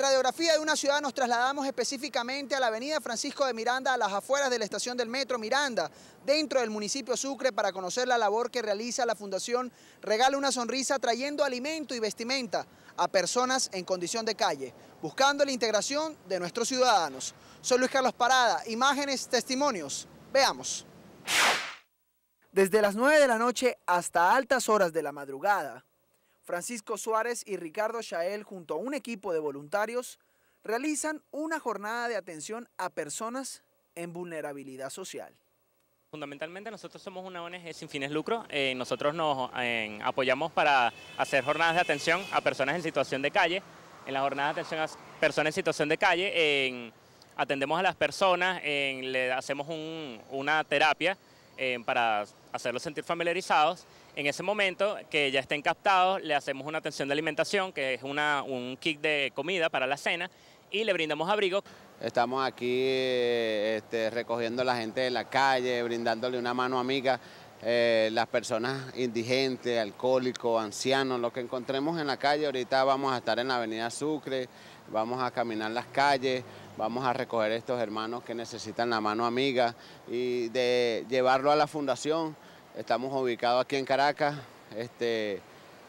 En Radiografía de una Ciudad nos trasladamos específicamente a la avenida Francisco de Miranda, a las afueras de la estación del Metro Miranda, dentro del municipio Sucre, para conocer la labor que realiza la Fundación Regala una Sonrisa, trayendo alimento y vestimenta a personas en condición de calle, buscando la integración de nuestros ciudadanos. Soy Luis Carlos Parada, imágenes, testimonios. Veamos. Desde las 9 de la noche hasta altas horas de la madrugada, Francisco Suárez y Ricardo Shael, junto a un equipo de voluntarios, realizan una jornada de atención a personas en vulnerabilidad social. Fundamentalmente nosotros somos una ONG sin fines lucro, eh, nosotros nos apoyamos para hacer jornadas de atención a personas en situación de calle, en las jornadas de atención a personas en situación de calle atendemos a las personas, le hacemos una terapia para hacerlos sentir familiarizados en ese momento que ya estén captados, le hacemos una atención de alimentación, que es un kit de comida para la cena, y le brindamos abrigo. Estamos aquí eh, este, recogiendo a la gente de la calle, brindándole una mano amiga. Eh, las personas indigentes, alcohólicos, ancianos, lo que encontremos en la calle. Ahorita vamos a estar en la Avenida Sucre, vamos a caminar las calles, vamos a recoger a estos hermanos que necesitan la mano amiga y de llevarlo a la fundación Estamos ubicados aquí en Caracas este,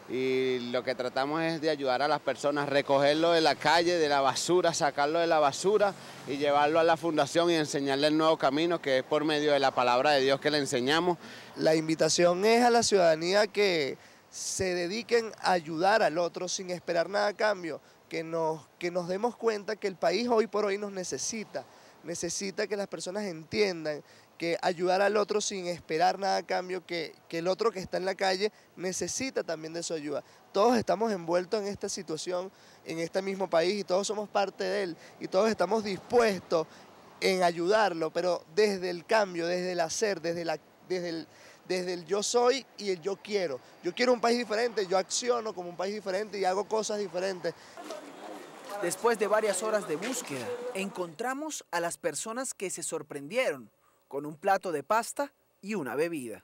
y lo que tratamos es de ayudar a las personas, recogerlo de la calle, de la basura, sacarlo de la basura y llevarlo a la fundación y enseñarle el nuevo camino que es por medio de la palabra de Dios que le enseñamos. La invitación es a la ciudadanía que se dediquen a ayudar al otro sin esperar nada a cambio, que nos, que nos demos cuenta que el país hoy por hoy nos necesita, necesita que las personas entiendan que ayudar al otro sin esperar nada a cambio, que, el otro que está en la calle necesita también de su ayuda. Todos estamos envueltos en esta situación, en este mismo país, y todos somos parte de él, y todos estamos dispuestos en ayudarlo, pero desde el cambio, desde el hacer, desde, la, desde, el, desde el yo soy y el yo quiero. Yo quiero un país diferente, yo acciono como un país diferente y hago cosas diferentes. Después de varias horas de búsqueda, encontramos a las personas que se sorprendieron con un plato de pasta y una bebida.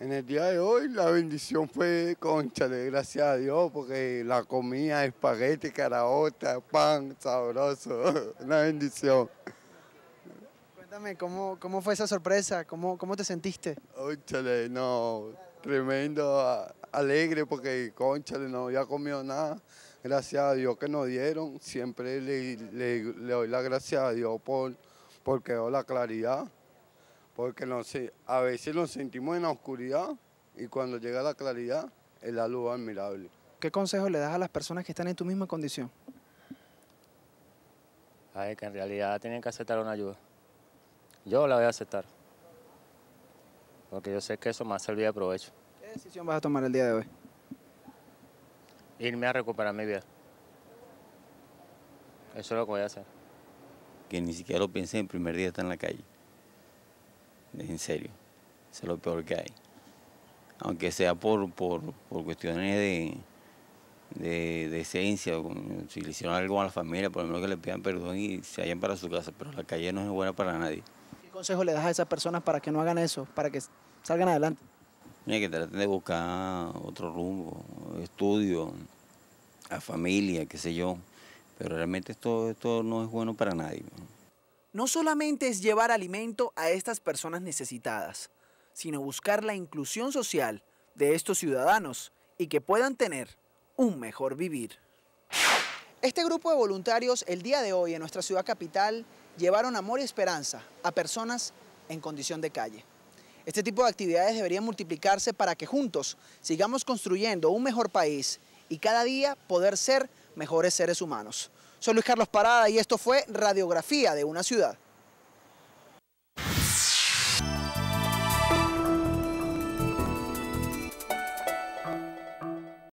En el día de hoy la bendición fue conchale, gracias a Dios, porque la comida, espagueti, caraota, pan, sabroso, una bendición. Cuéntame, ¿cómo, cómo fue esa sorpresa? ¿Cómo, cómo te sentiste? Conchale, no, tremendo, alegre, porque conchale, no había comido nada. Gracias a Dios que nos dieron, siempre le, doy la gracia a Dios por, porque dio la claridad porque no sé, a veces nos sentimos en la oscuridad y cuando llega la claridad es la luz admirable. ¿Qué consejo le das a las personas que están en tu misma condición? Ay, que en realidad tienen que aceptar una ayuda. Yo la voy a aceptar. Porque yo sé que eso me ha servido de provecho. ¿Qué decisión vas a tomar el día de hoy? Irme a recuperar mi vida. Eso es lo que voy a hacer. Que ni siquiera lo pensé en primer día estar en la calle en serio, eso es lo peor que hay. Aunque sea por, por, cuestiones de, de, si le hicieron algo a la familia, por lo menos que le pidan perdón y se vayan para su casa, pero la calle no es buena para nadie. ¿Qué consejo le das a esas personas para que no hagan eso, para que salgan adelante? Mira, que traten de buscar otro rumbo, estudio, a familia, qué sé yo, pero realmente esto, esto no es bueno para nadie no solamente es llevar alimento a estas personas necesitadas, sino buscar la inclusión social de estos ciudadanos y que puedan tener un mejor vivir. Este grupo de voluntarios el día de hoy en nuestra ciudad capital llevaron amor y esperanza a personas en condición de calle. Este tipo de actividades deberían multiplicarse para que juntos sigamos construyendo un mejor país y cada día poder ser mejores seres humanos. Soy Luis Carlos Parada y esto fue Radiografía de una ciudad.